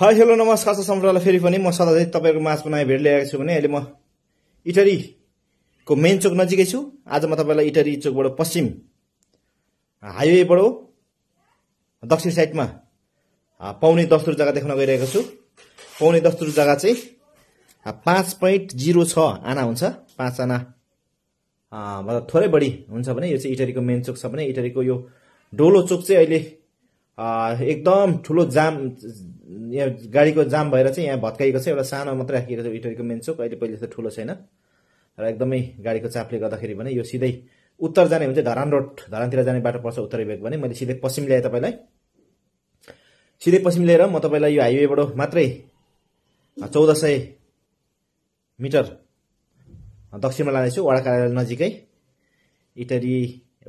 hi hello नमस्कार छ सम्पूर्णलाई फेरि पनि म सधैँ तपाईँको माझ बनाए भेट ल्याएको छु भने अहिले म इटरीको मेन चोक नजिकै छु आज म तपाईँलाई इटरी चोकबाट पश्चिम हाइवेबाट दक्षिण साइडमा पाउने दस्तुर जग्गा देख्न गइरहेको छु पाउने दस्तुर जग्गा चाहिँ पाँच पोइन्ट जिरो छ आना हुन्छ पाँच आना मतलब थोरै बढी हुन्छ भने यो चाहिँ इटरीको मेन चोक छ भने इटरीको यो डोलो चोक चाहिँ अहिले एकदम ठुलो जाम यहाँ गाडीको जाम भएर चाहिँ यहाँ भत्काइएको छ एउटा सानो मात्रै राखिएको छ इटरीको मेन चोक अहिले पहिले त ठुलो छैन र एकदमै गाडीको चापले गर्दाखेरि भने यो सिधै उत्तर जाने भने धरान रोड धरानतिर जाने बाटो पर्छ उत्तरी भेग भने मैले सिधै पश्चिम ल्याएँ तपाईँलाई सिधै पश्चिम ल्याएर म तपाईँलाई यो हाइवेबाट मात्रै चौध सय मिटर दक्षिणमा लाँदैछु वडा कार्यालय नजिकै इटरी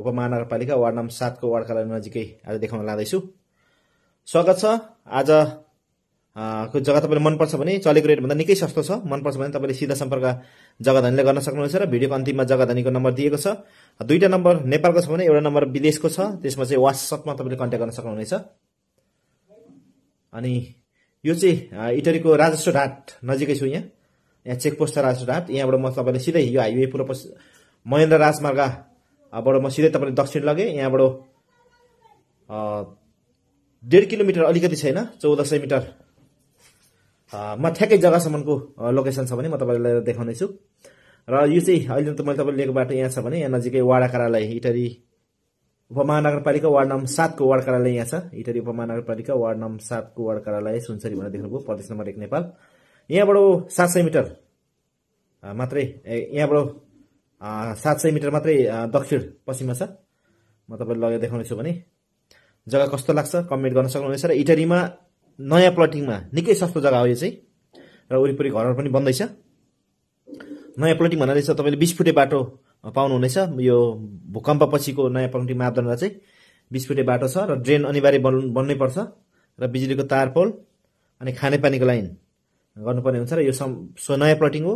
उपमहानगरपालिका वार्ड नम्बर सातको वार्ड कार्यालय नजिकै आज देखाउन लाँदैछु स्वागत छ आज को जग्गा तपाईँले मनपर्छ भने चलेको रेटभन्दा निकै सस्तो छ मनपर्छ भने तपाईँले सिधा सम्पर्क जग्गाधनीले गर्न सक्नुहुन्छ र भिडियोको अन्तिममा जग्गाधनीको नम्बर दिएको छ दुईवटा नम्बर नेपालको छ भने एउटा नम्बर विदेशको छ त्यसमा चाहिँ वाट्सएपमा तपाईँले कन्ट्याक्ट गर्न सक्नुहुनेछ अनि यो चाहिँ इटरीको राजस्व ढाट नजिकै छु यहाँ यहाँ चेकपोस्ट छ राजस्व ढाट यहाँबाट म तपाईँले सिधै यो हाइवे पुरा महेन्द्र राजमार्ग बाट म सिधै तपाईँले दक्षिण लगेँ यहाँबाट डेढ किलोमिटर अलिकति छैन चौध सय मिटर म ठ्याक्कै जग्गासम्मको लोकेसन छ भने म तपाईँलाई देखाउनेछु र यो चाहिँ अहिले त मैले तपाईँले लिएको बाटो यहाँ छ भने यहाँ नजिकै वाडा कार्यालय इटरी उपमहानगरपालिका वार्ड नम्बर सातको वार्ड कार्यालय यहाँ छ इटरी उपमहानगरपालिका वार्ड नम्बर सातको वार्ड कार्यालय सुनसरी भनेर देख्नुभयो प्रदेश नम्बर एक नेपाल यहाँबाट सात सय मिटर मात्रै यहाँबाट सात सय मिटर मात्रै दक्षिण पश्चिममा छ म तपाईँलाई लगेर देखाउनेछु भने जग्गा कस्तो लाग्छ कमेन्ट गर्न सक्नुहुनेछ र इटरीमा नयाँ प्लटिङमा निकै सस्तो जग्गा हो यो चाहिँ र वरिपरि घरहरू पनि बन्दैछ नयाँ प्लटिङ भन्नाले चाहिँ तपाईँले बिस फुटे बाटो पाउनुहुनेछ यो भूकम्पपछिको नयाँ प्लटिङ मापदण्ड चाहिँ बिस फुटे बाटो छ र ड्रेन अनिवार्य बन् पर्छ र बिजुलीको तार पोल अनि खानेपानीको लाइन गर्नुपर्ने हुन्छ र यो सम सो नयाँ प्लटिङ हो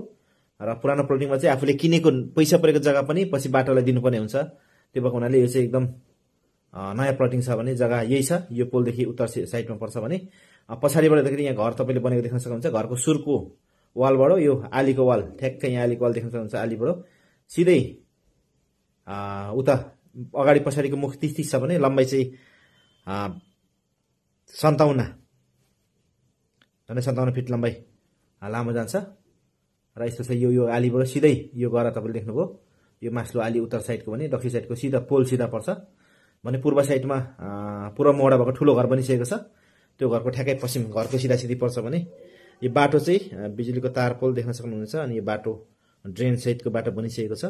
र पुरानो प्लटिङमा चाहिँ आफूले किनेको पैसा परेको जग्गा पनि पछि बाटोलाई दिनुपर्ने हुन्छ त्यो भएको हुनाले यो चाहिँ एकदम नयाँ प्लटिङ छ भने जग्गा यही छ यो पोलदेखि उत्तर साइडमा पर्छ भने पछाडिबाट देख्दाखेरि यहाँ घर तपाईँले बनेको देख्न सक्नुहुन्छ घरको सुरको वालबाट यो आलीको वाल ठ्याक्कै यहाँ आलीको वाल देख्न सक्नुहुन्छ आलीबाट सिधै उता अगाडि पछाडिको मुख तिस छ भने लम्बाइ चाहिँ सन्ताउन्न झन्डै सन्ताउन्न फिट लम्बाइ लामो जान्छ र यसको चाहिँ यो यो आलीबाट सिधै यो गएर तपाईँले देख्नुभयो यो मास्लो आली उत्तर साइडको भने दक्षिण साइडको सिधा पोल सिधा पर्छ भने पूर्व साइडमा पूर्व मोडा भएको ठुलो घर बनिसकेको छ त्यो घरको ठ्याक्कै पश्चिम घरको सिधा सिधी पर्छ भने यो बाटो चाहिँ बिजुलीको तार पोल देख्न सक्नुहुन्छ अनि यो बाटो ड्रेन सहितको बाटो बनिसकेको छ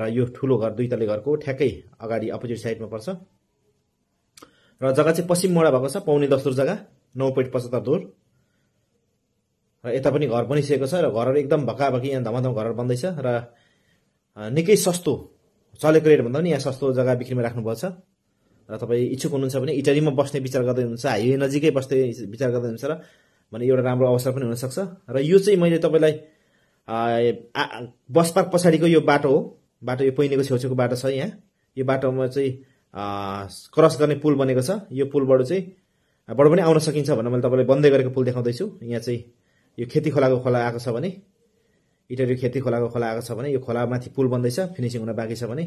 र यो ठुलो घर दुई तले घरको ठ्याक्कै अगाडि अपोजिट साइडमा पर्छ र जग्गा चाहिँ पश्चिम मोडा भएको छ पाउने दस्तुर जग्गा नौ पोइन्ट पचहत्तर धुर र यता पनि घर बनिसकेको छ र घरहरू एकदम भक्का भक्की यहाँ धमाधम घरहरू बन्दैछ र निकै सस्तो चलेको रेट भन्दा पनि यहाँ सस्तो जग्गा बिक्रीमा छ र तपाईँ इच्छुक हुनुहुन्छ भने इटलीमा बस्ने विचार गर्दै हुनुहुन्छ हाइवे नजिकै बस्ने विचार गर्दै हुनुहुन्छ र भने एउटा राम्रो अवसर पनि हुनसक्छ र यो चाहिँ मैले तपाईँलाई बस पार्क पछाडिको यो बाटो हो बाटो यो पहिलेको छेउछेउको बाटो छ यहाँ यो बाटोमा चाहिँ क्रस गर्ने पुल बनेको छ यो पुलबाट चाहिँ बाट पनि आउन सकिन्छ भनेर मैले तपाईँलाई बन्दै गरेको पुल देखाउँदैछु यहाँ चाहिँ यो खेती खोलाको खोला आएको छ भने इटरी खेती खोलाको खोला आएको छ भने यो खोलामाथि पुल बन्दैछ फिनिसिङ हुन बाँकी छ भने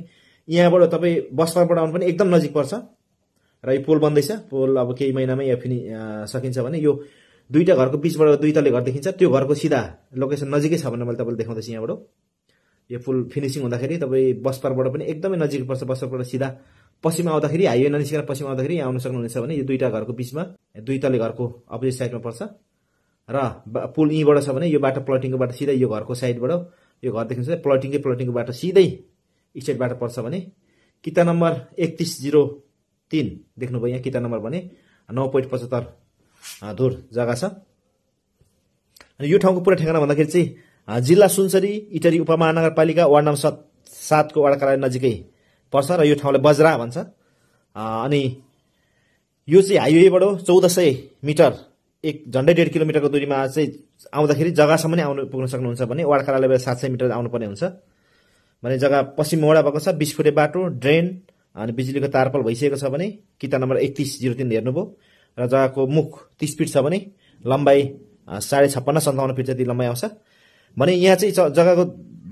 यहाँबाट तपाईँ बस्तरबाट आउनु पनि एकदम नजिक पर्छ र यो पुल बन्दैछ पुल अब केही महिनामै यहाँ फिनि सकिन्छ भने यो दुईवटा घरको बिचबाट दुई तले घर देखिन्छ त्यो घरको सिधा लोकेसन नजिकै छ भने मैले तपाईँलाई देखाउँदैछु यहाँबाट यो पुल फिनिसिङ हुँदाखेरि तपाईँ बस्तरबाट पनि एकदमै नजिक पर्छ बसपारबाट सिधा पश्चिम आउँदाखेरि हाइवे ननिस्केर पश्चिम आउँदाखेरि यहाँ आउन सक्नुहुनेछ भने यो दुईवटा घरको बिचमा दुई तले घरको अपोजिट साइडमा पर्छ र पुल यहीँबाट छ भने यो बाटो प्लटिङको बाटो सिधै यो घरको साइडबाट यो घरदेखि चाहिँ प्लटिङकै प्लटिङको बाटो सिधै स्टेट बाटो पर्छ भने किता नम्बर एकतिस जिरो तिन देख्नुभयो यहाँ किता नम्बर भने नौ पोइन्ट पचहत्तर धुर जग्गा छ अनि यो ठाउँको पुरा ठेगाना भन्दाखेरि चाहिँ जिल्ला सुनसरी इटरी उपमहानगरपालिका वार्ड नम्बर सात सातको वडा कार्यालय नजिकै पर्छ र यो ठाउँलाई बजरा भन्छ अनि यो चाहिँ हाइवेबाट चौध सय मिटर एक झन्डै डेढ किलोमिटरको दुरीमा चाहिँ आउँदाखेरि जग्गासम्म नै आउनु पुग्न सक्नुहुन्छ भने वार्ड कार्यालयबाट सात सय मिटर आउनुपर्ने हुन्छ भने जग्गा पश्चिम मोडा भएको छ बिस फुटे बाटो ड्रेन अनि बिजुलीको तारपल भइसकेको छ भने किता नम्बर एकतिस जिरो तिन हेर्नुभयो र जग्गाको मुख तिस फिट छ भने लम्बाइ साढे छप्पन्न सन्ताउन्न फिट जति लम्बाइ आउँछ भने यहाँ चाहिँ जग्गाको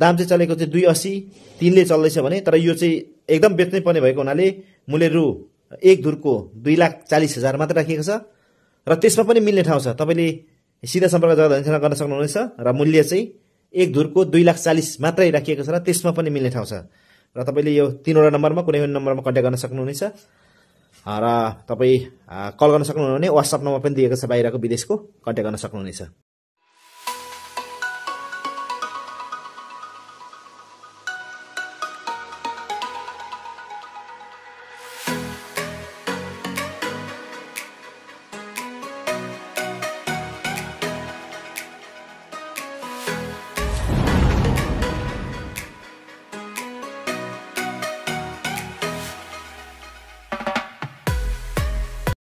दाम चाहिँ चलेको चाहिँ दुई असी तिनले चल्दैछ भने तर यो चाहिँ एकदम बेच्नै पर्ने भएको हुनाले मूल्य रु एक धुरको दुई लाख चालिस हजार मात्र राखिएको छ र त्यसमा पनि मिल्ने ठाउँ छ तपाईँले सिधा सम्पर्क जग्गा धनीसँग गर्न सक्नुहुनेछ र मूल्य चाहिँ एक धुरको दुई लाख चालिस मात्रै राखिएको छ र त्यसमा पनि मिल्ने ठाउँ छ र तपाईँले यो तिनवटा नम्बरमा कुनै पनि नम्बरमा कन्ट्याक्ट गर्न सक्नुहुनेछ र तपाईँ कल गर्न सक्नुहुने वाट्सएप नम्बर पनि दिएको छ बाहिरको विदेशको कन्ट्याक्ट गर्न सक्नुहुनेछ